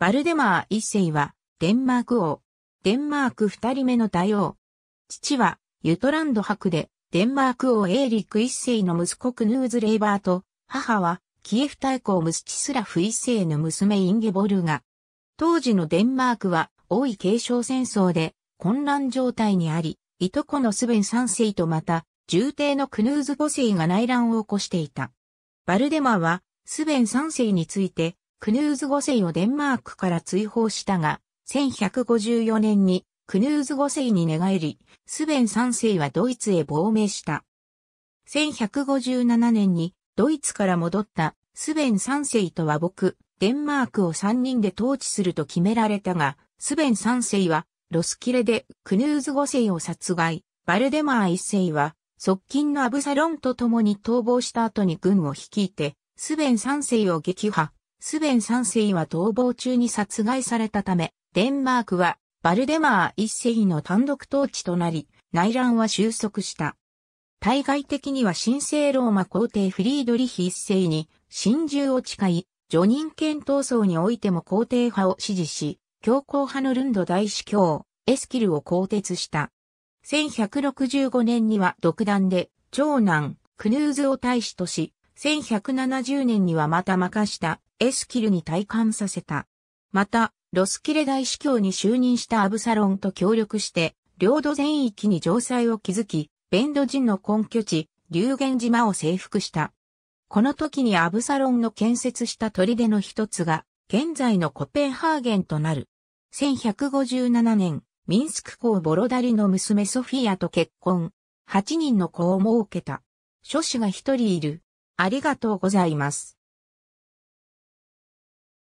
バルデマー一世は、デンマーク王。デンマーク二人目の大王。父は、ユトランド博で、デンマーク王エーリック一世の息子クヌーズ・レイバーと、母は、キエフ大公ムスチスラフ一世の娘インゲボルガ。当時のデンマークは、王位継承戦争で、混乱状態にあり、いとこのスベン三世とまた、重帝のクヌーズ五世が内乱を起こしていた。バルデマは、スベン三世について、クヌーズ5世をデンマークから追放したが、1154年にクヌーズ5世に寝返り、スベン3世はドイツへ亡命した。1157年にドイツから戻ったスベン3世とは僕、デンマークを3人で統治すると決められたが、スベン3世はロスキレでクヌーズ5世を殺害、バルデマー1世は側近のアブサロンと共に逃亡した後に軍を率いて、スベン3世を撃破。スベン3世は逃亡中に殺害されたため、デンマークはバルデマー1世の単独統治となり、内乱は収束した。対外的には神聖ローマ皇帝フリードリヒ1世に真珠を誓い、女人権闘争においても皇帝派を支持し、強硬派のルンド大司教、エスキルを更迭した。1165年には独断で、長男、クヌーズを大使とし、1170年にはまた任したエスキルに体感させた。また、ロスキレ大司教に就任したアブサロンと協力して、領土全域に城塞を築き、ベンド人の根拠地、流言島を征服した。この時にアブサロンの建設した砦の一つが、現在のコペンハーゲンとなる。1157年、ミンスク公ボロダリの娘ソフィアと結婚。8人の子を設けた。諸子が一人いる。ありがとうございます。